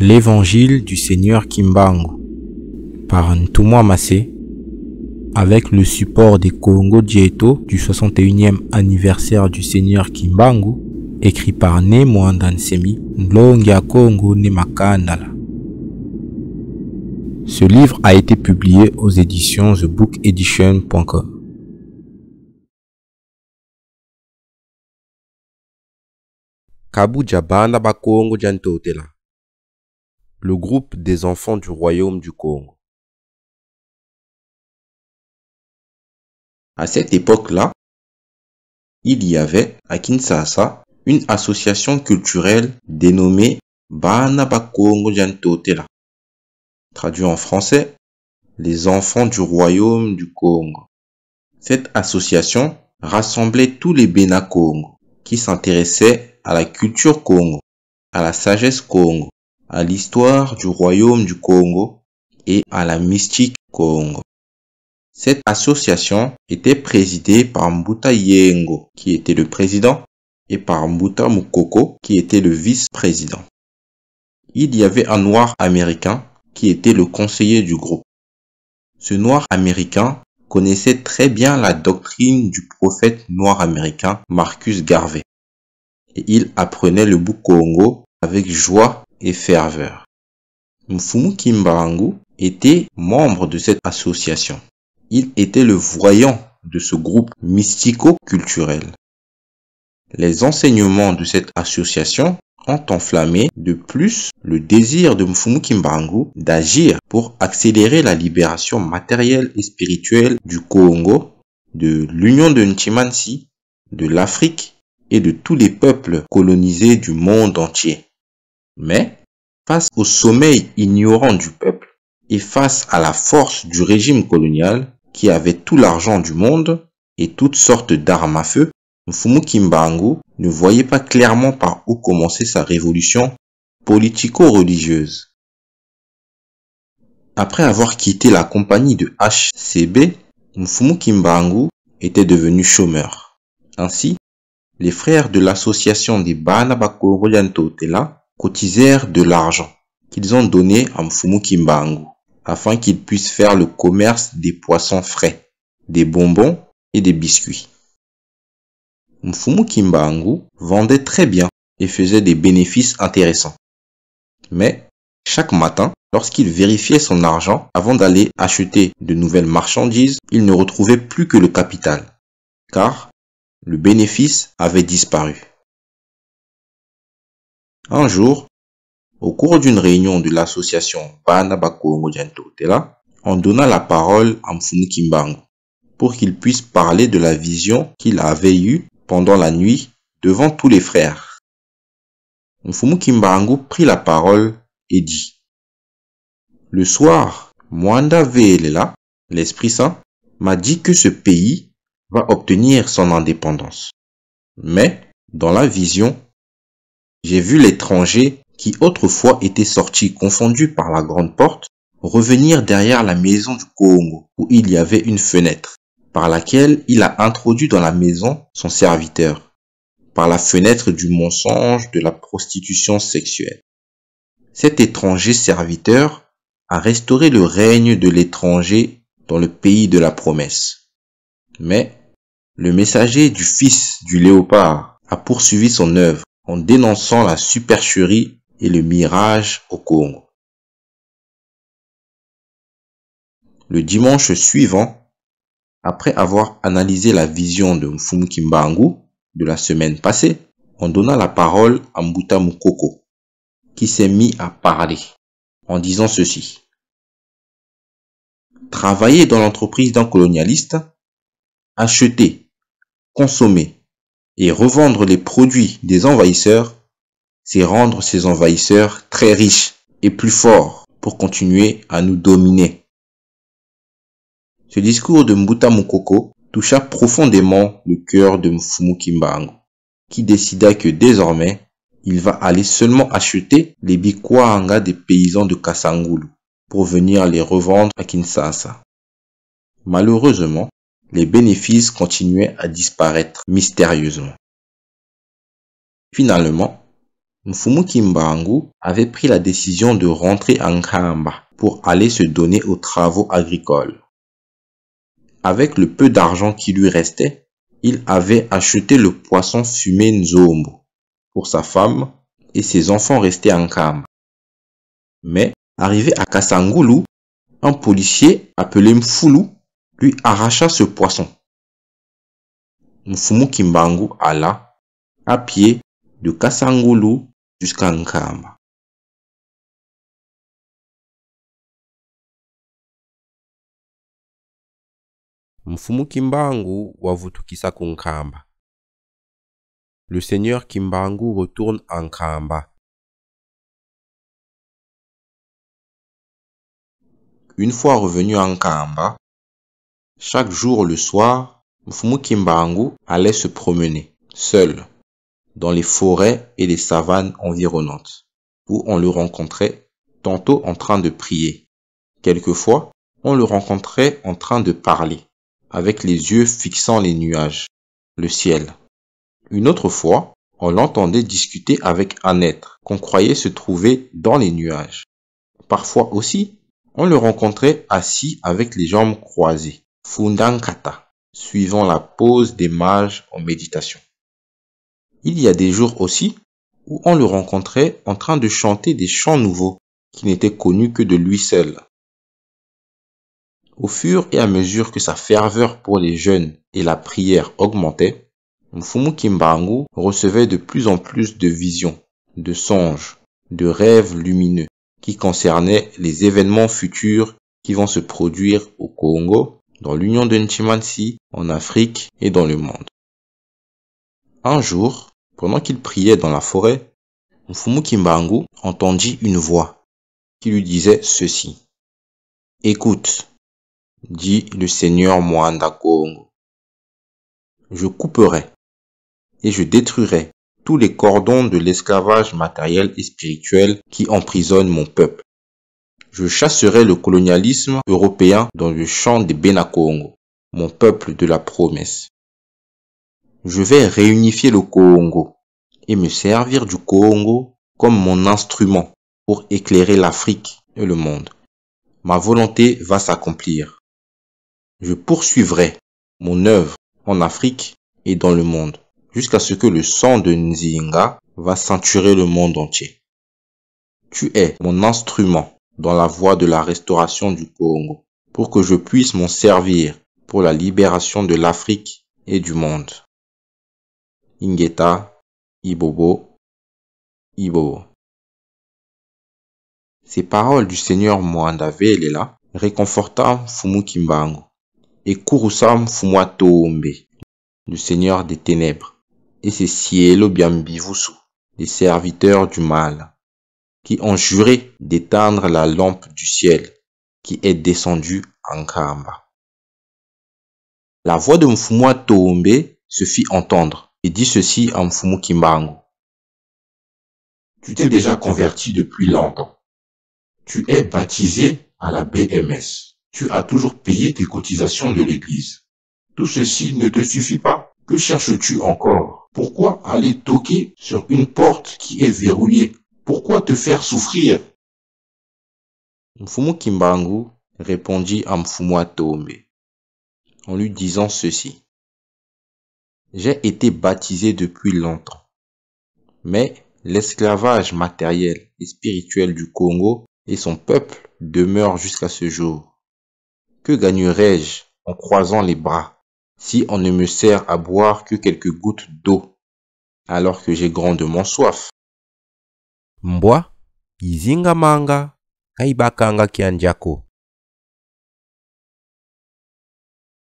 L'évangile du Seigneur Kimbangu par Ntumwa Masé avec le support des Congo Dieto du 61e anniversaire du Seigneur Kimbangu écrit par Nemo Andansemi Ndlongia Congo Ne Ce livre a été publié aux éditions thebookedition.com. kabu bakongo Jantotela le groupe des enfants du royaume du Congo. À cette époque-là, il y avait à Kinshasa une association culturelle dénommée Banabakongo Jantotela. Traduit en français, les enfants du royaume du Congo. Cette association rassemblait tous les Bena Congo qui s'intéressaient à la culture Congo, à la sagesse Congo à l'histoire du royaume du Congo et à la mystique Congo. Cette association était présidée par Mbuta Yengo, qui était le président, et par Mbuta Mukoko, qui était le vice-président. Il y avait un noir américain qui était le conseiller du groupe. Ce noir américain connaissait très bien la doctrine du prophète noir américain Marcus Garvey. Et il apprenait le Congo avec joie et ferveur. Mfumu Kimbarangu était membre de cette association. Il était le voyant de ce groupe mystico-culturel. Les enseignements de cette association ont enflammé de plus le désir de Mfumu Kimbarangu d'agir pour accélérer la libération matérielle et spirituelle du Congo, de l'Union de Nchimansi, de l'Afrique et de tous les peuples colonisés du monde entier. Mais, face au sommeil ignorant du peuple et face à la force du régime colonial qui avait tout l'argent du monde et toutes sortes d'armes à feu, Mfumu Kimbangu ne voyait pas clairement par où commencer sa révolution politico-religieuse. Après avoir quitté la compagnie de HCB, Mfumu Kimbangu était devenu chômeur. Ainsi, les frères de l'association des Banabakoroyanto Tela cotisèrent de l'argent qu'ils ont donné à Mfumu Kimbangu afin qu'il puisse faire le commerce des poissons frais, des bonbons et des biscuits. Mfumu Kimbangu vendait très bien et faisait des bénéfices intéressants. Mais chaque matin, lorsqu'il vérifiait son argent avant d'aller acheter de nouvelles marchandises, il ne retrouvait plus que le capital, car le bénéfice avait disparu. Un jour, au cours d'une réunion de l'association Banabakongo Tela, on donna la parole à Mfumu Kimbangu pour qu'il puisse parler de la vision qu'il avait eue pendant la nuit devant tous les frères. Mfumu Kimbangu prit la parole et dit Le soir, Mwanda Veelela, l'Esprit Saint, m'a dit que ce pays va obtenir son indépendance. Mais, dans la vision, j'ai vu l'étranger, qui autrefois était sorti confondu par la grande porte, revenir derrière la maison du Congo, où il y avait une fenêtre, par laquelle il a introduit dans la maison son serviteur, par la fenêtre du mensonge de la prostitution sexuelle. Cet étranger serviteur a restauré le règne de l'étranger dans le pays de la promesse. Mais le messager du fils du léopard a poursuivi son œuvre en dénonçant la supercherie et le mirage au Congo. Le dimanche suivant, après avoir analysé la vision de Mfumukimbangu de la semaine passée, on donna la parole à Mbuta Mukoko, qui s'est mis à parler en disant ceci. Travailler dans l'entreprise d'un colonialiste, acheter, consommer, et revendre les produits des envahisseurs, c'est rendre ces envahisseurs très riches et plus forts pour continuer à nous dominer. Ce discours de Mbuta Mukoko toucha profondément le cœur de Mfumu qui décida que désormais, il va aller seulement acheter les Bikwanga des paysans de Kasangulu pour venir les revendre à Kinshasa. Malheureusement, les bénéfices continuaient à disparaître mystérieusement. Finalement, Mfumu Kimbangu avait pris la décision de rentrer en Kamba pour aller se donner aux travaux agricoles. Avec le peu d'argent qui lui restait, il avait acheté le poisson fumé Nzombo pour sa femme et ses enfants restés en Kamba. Mais, arrivé à Kasangulu, un policier appelé Mfulu lui arracha ce poisson. Mfumu Kimbangu alla, à pied, de Kasangulu jusqu'à Nkamba. Mfumu Kimbangu wavutukisa ku Le seigneur Kimbangu retourne en Kamba. Une fois revenu en Kamba, chaque jour le soir, Mfumukimbangu allait se promener, seul, dans les forêts et les savanes environnantes, où on le rencontrait tantôt en train de prier. Quelquefois, on le rencontrait en train de parler, avec les yeux fixant les nuages, le ciel. Une autre fois, on l'entendait discuter avec un être qu'on croyait se trouver dans les nuages. Parfois aussi, on le rencontrait assis avec les jambes croisées, Fundankata, suivant la pose des mages en méditation. Il y a des jours aussi où on le rencontrait en train de chanter des chants nouveaux qui n'étaient connus que de lui seul. Au fur et à mesure que sa ferveur pour les jeunes et la prière augmentait, Mfumu Kimbangu recevait de plus en plus de visions, de songes, de rêves lumineux qui concernaient les événements futurs qui vont se produire au Congo dans l'Union de Nchimansi, en Afrique et dans le monde. Un jour, pendant qu'il priait dans la forêt, Mfumu Kimbangu entendit une voix qui lui disait ceci. Écoute, dit le Seigneur Mwanda je couperai et je détruirai tous les cordons de l'esclavage matériel et spirituel qui emprisonnent mon peuple. Je chasserai le colonialisme européen dans le champ des Benakongo, mon peuple de la promesse. Je vais réunifier le Congo et me servir du Congo comme mon instrument pour éclairer l'Afrique et le monde. Ma volonté va s'accomplir. Je poursuivrai mon œuvre en Afrique et dans le monde jusqu'à ce que le sang de Nzinga va ceinturer le monde entier. Tu es mon instrument dans la voie de la restauration du Congo, pour que je puisse m'en servir pour la libération de l'Afrique et du monde. Ingeta, Ibobo, Ibobo. Ces paroles du Seigneur Mwanda réconforta Fumu Kimbango et Kurusam Fumwa le du Seigneur des ténèbres, et ses Cielo Biambivusu, les serviteurs du mal qui ont juré d'éteindre la lampe du ciel qui est descendue en Karamba. La voix de Mfumwa Toombe se fit entendre et dit ceci à Mfumu Kimbango. Tu t'es déjà converti depuis longtemps. Tu es baptisé à la BMS. Tu as toujours payé tes cotisations de l'église. Tout ceci ne te suffit pas. Que cherches-tu encore Pourquoi aller toquer sur une porte qui est verrouillée pourquoi te faire souffrir Mfumu Kimbangu répondit à Mfumu Atome en lui disant ceci. J'ai été baptisé depuis longtemps, mais l'esclavage matériel et spirituel du Congo et son peuple demeure jusqu'à ce jour. Que gagnerais-je en croisant les bras si on ne me sert à boire que quelques gouttes d'eau alors que j'ai grandement soif mbwa izingamanga kayibakanga kianjako